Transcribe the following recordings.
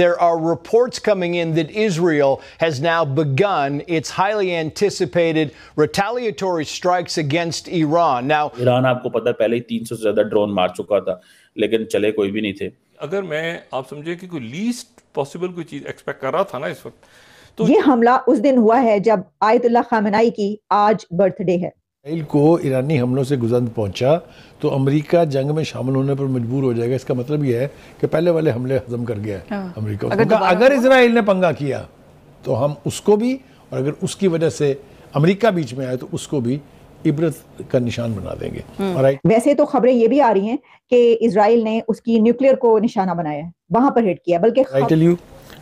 there are reports coming in that Israel has now begun its highly anticipated retaliatory strikes against Iran. Now, Iran, आपको पता है पहले ही 300 ज़्यादा drone मार चुका था, लेकिन चले कोई भी नहीं थे. अगर मैं आप समझे कि कोई least possible कोई चीज़ expect कर था ना इस वक्त. तो ये हमला उस दिन हुआ है जब आयतुल्लाह खामनाई की आज birthday है. इसराइल को ईरानी हमलों से गुजर पहुंचा तो अमेरिका जंग में शामिल होने पर मजबूर हो जाएगा इसका मतलब यह है कि पहले वाले हमले हजम कर गया है हाँ। अमेरिका अगर, तो अगर इसराइल ने पंगा किया तो हम उसको भी और अगर उसकी वजह से अमेरिका बीच में आए तो उसको भी इबरत का निशान बना देंगे हम्म। वैसे तो खबरें ये भी आ रही हैं कि इसराइल ने उसकी न्यूक्लियर को निशाना बनाया है वहां पर हिट किया बल्कि I tell you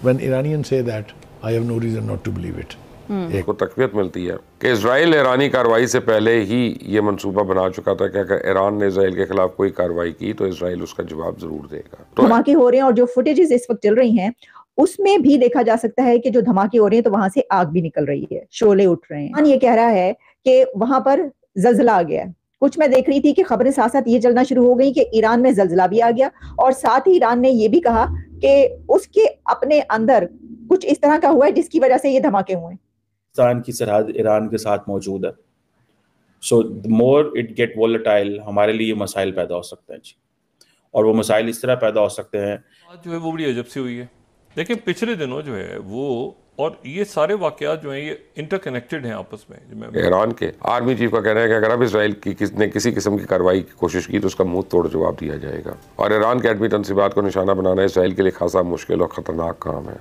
when Iranian say that I have no reason not to believe it एक तकवीत मिलती है कि इसराइल ईरानी कार्रवाई से पहले ही ये मनसूबा बना चुका था कि अगर ईरान ने इसराइल के खिलाफ कोई कार्रवाई की तो इसराइल उसका जवाब जरूर देगा तो धमाके हो रहे हैं और जो फुटेजेस इस वक्त चल रही हैं उसमें भी देखा जा सकता है कि जो धमाके हो रहे हैं तो वहां से आग भी निकल रही है शोले उठ रहे हैं ये कह रहा है कि वहां पर जलजला आ गया कुछ मैं देख रही थी कि खबरें साथ साथ ये चलना शुरू हो गई कि ईरान में जलजला भी आ गया और साथ ही ईरान ने ये भी कहा कि उसके अपने अंदर कुछ इस तरह का हुआ है जिसकी वजह से ये धमाके हुए पाकिस्तान की सरहद ईरान के साथ मौजूद है so the more it get volatile हमारे लिए मसाइल पैदा हो सकते हैं जी और वो मसाइल इस तरह पैदा हो सकते हैं जो है वो बड़ी अजब सी हुई है देखिए पिछले दिनों जो है वो और ये सारे वाकयात जो हैं ये इंटरकनेक्टेड हैं आपस में ईरान के आर्मी चीफ का कहना है कि अगर अब इसराइल की किसने किसी किस्म की कार्रवाई की कोशिश की तो उसका मुंह तोड़ जवाब दिया जाएगा और ईरान के एडमिटन से बात को निशाना बनाना इसराइल के लिए खासा मुश्किल और ख़तरनाक काम है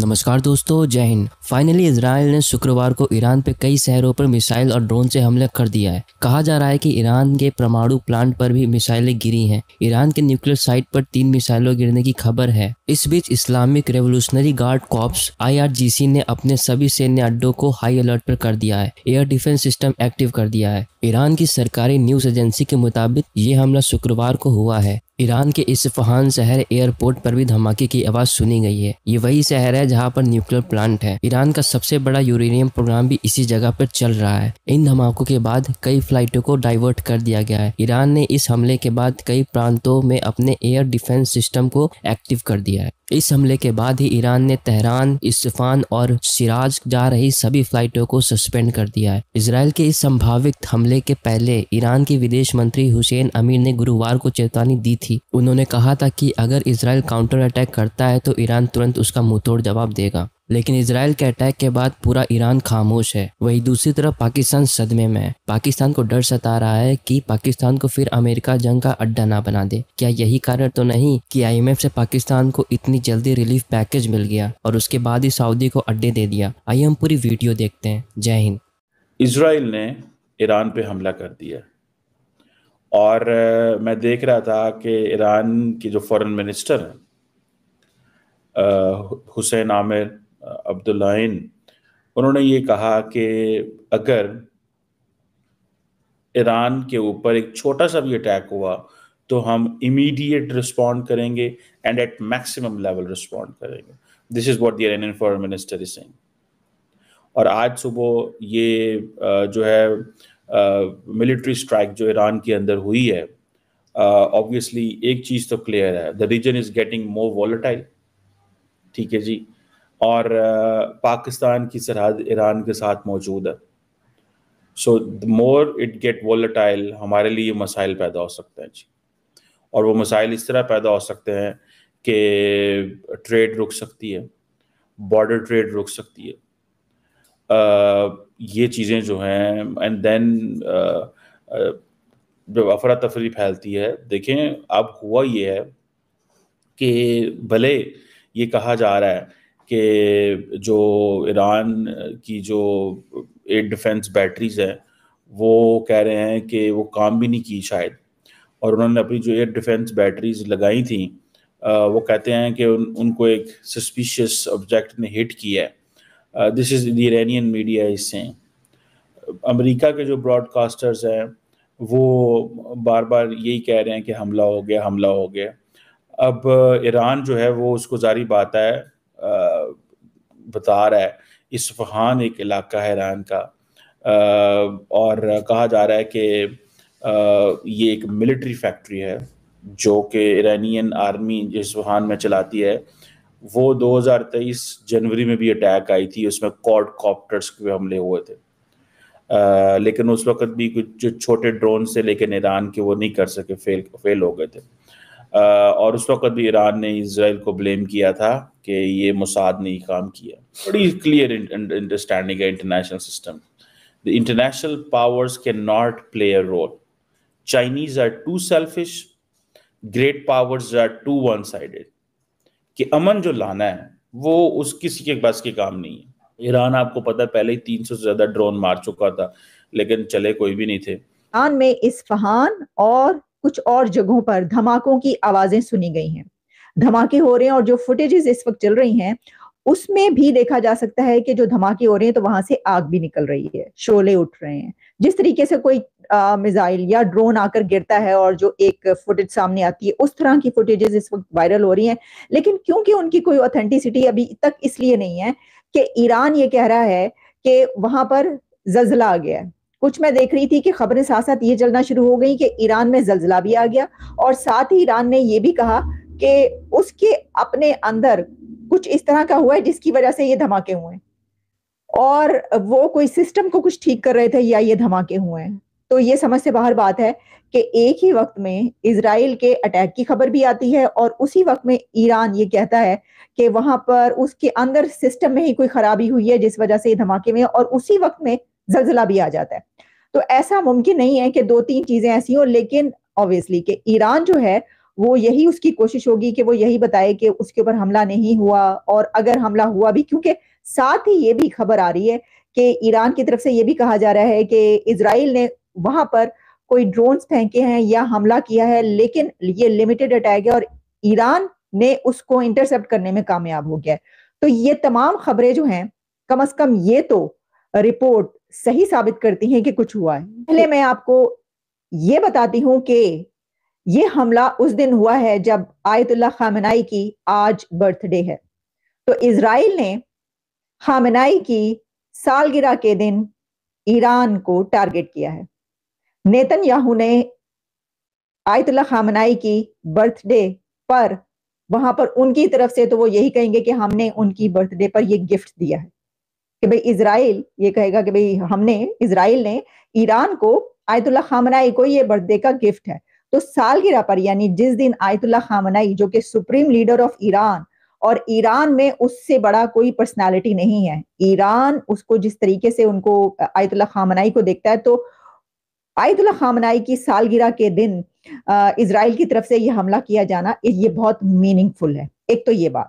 नमस्कार दोस्तों जय हिंद फाइनली इसराइल ने शुक्रवार को ईरान पर कई शहरों पर मिसाइल और ड्रोन से हमला कर दिया है कहा जा रहा है कि ईरान के परमाणु प्लांट पर भी मिसाइलें गिरी हैं ईरान के न्यूक्लियर साइट पर तीन मिसाइलों गिरने की खबर है इस बीच इस्लामिक रेवोल्यूशनरी गार्ड कॉप्स आई ने अपने सभी सैन्य अड्डों को हाई अलर्ट पर कर दिया है एयर डिफेंस सिस्टम एक्टिव कर दिया है ईरान की सरकारी न्यूज एजेंसी के मुताबिक ये हमला शुक्रवार को हुआ है ईरान के फहान शहर एयरपोर्ट पर भी धमाके की आवाज़ सुनी गई है ये वही शहर है जहाँ पर न्यूक्लियर प्लांट है ईरान का सबसे बड़ा यूरेनियम प्रोग्राम भी इसी जगह पर चल रहा है इन धमाकों के बाद कई फ्लाइटों को डाइवर्ट कर दिया गया है ईरान ने इस हमले के बाद कई प्रांतों में अपने एयर डिफेंस सिस्टम को एक्टिव कर दिया है इस हमले के बाद ही ईरान ने तेहरान इस्फान और सिराज जा रही सभी फ्लाइटों को सस्पेंड कर दिया है इसराइल के इस संभावित हमले के पहले ईरान के विदेश मंत्री हुसैन अमीर ने गुरुवार को चेतावनी दी थी उन्होंने कहा था कि अगर इसराइल काउंटर अटैक करता है तो ईरान तुरंत उसका मुंह जवाब देगा लेकिन इसराइल के अटैक के बाद पूरा ईरान खामोश है वहीं दूसरी तरफ पाकिस्तान सदमे में है पाकिस्तान को डर सता रहा है कि पाकिस्तान को फिर अमेरिका जंग का अड्डा ना बना दे क्या यही कारण तो नहीं कि आईएमएफ से पाकिस्तान को इतनी जल्दी रिलीफ पैकेज मिल गया और उसके बाद ही सऊदी को अड्डे दे दिया आइए हम पूरी वीडियो देखते हैं जय हिंद इसराइल ने ईरान पे हमला कर दिया और मैं देख रहा था कि ईरान की जो फॉरेन मिनिस्टर हैं हुसैन आमिर अब्दुल्लाइन उन्होंने ये कहा कि अगर ईरान के ऊपर एक छोटा सा भी अटैक हुआ तो हम इमीडिएट रिस्पॉन्ड करेंगे and at maximum level respond करेंगे this is what the Iranian foreign minister is saying और आज सुबह ये जो है मिलिट्री स्ट्राइक जो ईरान के अंदर हुई है ऑब्वियसली एक चीज़ तो क्लियर है the region is getting more volatile ठीक है जी और पाकिस्तान की सरहद ईरान के साथ मौजूद है so the more it get volatile हमारे लिए मसाइल पैदा हो सकते हैं जी और वो मसाइल इस तरह पैदा हो सकते हैं कि ट्रेड रुक सकती है बॉर्डर ट्रेड रुक सकती है आ, ये चीज़ें जो हैं एंड देन जब अफरा तफरी फैलती है देखें अब हुआ ये है कि भले ये कहा जा रहा है कि जो ईरान की जो एयर डिफेंस बैटरीज हैं वो कह रहे हैं कि वो काम भी नहीं की शायद और उन्होंने अपनी जो एयर डिफेंस बैटरीज लगाई थी वो कहते हैं कि उन, उनको एक सस्पिशियस ऑब्जेक्ट ने हिट किया है this is Iranian media is saying America के जो ब्रॉडकास्टर्स हैं वो बार बार यही कह रहे हैं कि हमला हो गया हमला हो गया अब ईरान जो है वो उसको जारी बात है बता रहा है इसफहान एक इलाका है ईरान का और कहा जा रहा है कि ये एक मिलिट्री फैक्ट्री है जो कि ईरानियन आर्मी इसफहान में चलाती है वो 2023 जनवरी में भी अटैक आई थी उसमें कॉड कॉप्टर्स के हमले हुए थे आ, लेकिन उस वक्त भी कुछ जो छोटे ड्रोन से लेकिन ईरान के वो नहीं कर सके फेल फेल हो गए थे और उस वक्त भी ईरान ने इसराइल को ब्लेम किया था कि ये मुसाद ने काम किया बड़ी क्लियर अंडरस्टैंडिंग है international system the international powers के not play a role Chinese are too selfish great powers are too one sided कि अमन जो लाना है वो उस किसी के बस के काम नहीं है ईरान आपको पता है पहले ही तीन सौ से ज्यादा ड्रोन मार चुका था लेकिन चले कोई भी नहीं थे ईरान में इस फहान और कुछ और जगहों पर धमाकों की आवाजें सुनी गई हैं धमाके हो रहे हैं और जो फुटेजेस इस वक्त चल रही हैं उसमें भी देखा जा सकता है कि जो धमाके हो रहे हैं तो वहां से आग भी निकल रही है शोले उठ रहे हैं जिस तरीके से कोई मिसाइल या ड्रोन आकर गिरता है और जो एक फुटेज सामने आती है उस तरह की फुटेजेस इस वक्त वायरल हो रही हैं लेकिन क्योंकि उनकी कोई ऑथेंटिसिटी अभी तक इसलिए नहीं है कि ईरान ये कह रहा है कि वहां पर जजला आ गया है कुछ मैं देख रही थी कि खबरें साथ साथ ये चलना शुरू हो गई कि ईरान में जलजिला भी आ गया और साथ ही ईरान ने ये भी कहा कि उसके अपने अंदर कुछ इस तरह का हुआ है जिसकी वजह से ये धमाके हुए हैं और वो कोई सिस्टम को कुछ ठीक कर रहे थे या ये धमाके हुए हैं तो ये समझ से बाहर बात है कि एक ही वक्त में इसराइल के अटैक की खबर भी आती है और उसी वक्त में ईरान ये कहता है कि वहां पर उसके अंदर सिस्टम में ही कोई खराबी हुई है जिस वजह से ये धमाके में और उसी वक्त में जलजिला भी आ जाता है तो ऐसा मुमकिन नहीं है कि दो तीन चीजें ऐसी हों लेकिन ऑब्वियसली कि ईरान जो है वो यही उसकी कोशिश होगी कि वो यही बताए कि उसके ऊपर हमला नहीं हुआ और अगर हमला हुआ भी क्योंकि साथ ही ये भी खबर आ रही है कि ईरान की तरफ से ये भी कहा जा रहा है कि इसराइल ने वहां पर कोई ड्रोन फेंके हैं या हमला किया है लेकिन ये लिमिटेड अटैक है और ईरान ने उसको इंटरसेप्ट करने में कामयाब हो गया है तो ये तमाम खबरें जो हैं कम अज कम ये तो रिपोर्ट सही साबित करती हैं कि कुछ हुआ है पहले मैं आपको ये बताती हूं कि ये हमला उस दिन हुआ है जब आयतुल्ला खामनाई की आज बर्थडे है तो इसराइल ने खामनाई की सालगिरह के दिन ईरान को टारगेट किया है नेतन याहू ने आयतुल्ला खामनाई की बर्थडे पर वहां पर उनकी तरफ से तो वो यही कहेंगे कि हमने उनकी बर्थडे पर ये गिफ्ट दिया है कि भाई इसराइल ये कहेगा कि भाई हमने इसराइल ने ईरान को आयतुल्ला खामनाई को ये बर्थडे का गिफ्ट है तो सालगिरह पर यानी जिस दिन आयतुल्ला खामनाई जो कि सुप्रीम लीडर ऑफ ईरान और ईरान में उससे बड़ा कोई पर्सनालिटी नहीं है ईरान उसको जिस तरीके से उनको आयतुल्ला खामनाई को देखता है तो आयतुल्ला खामनाई की सालगिरह के दिन इसराइल की तरफ से ये हमला किया जाना ये बहुत मीनिंगफुल है एक तो ये बात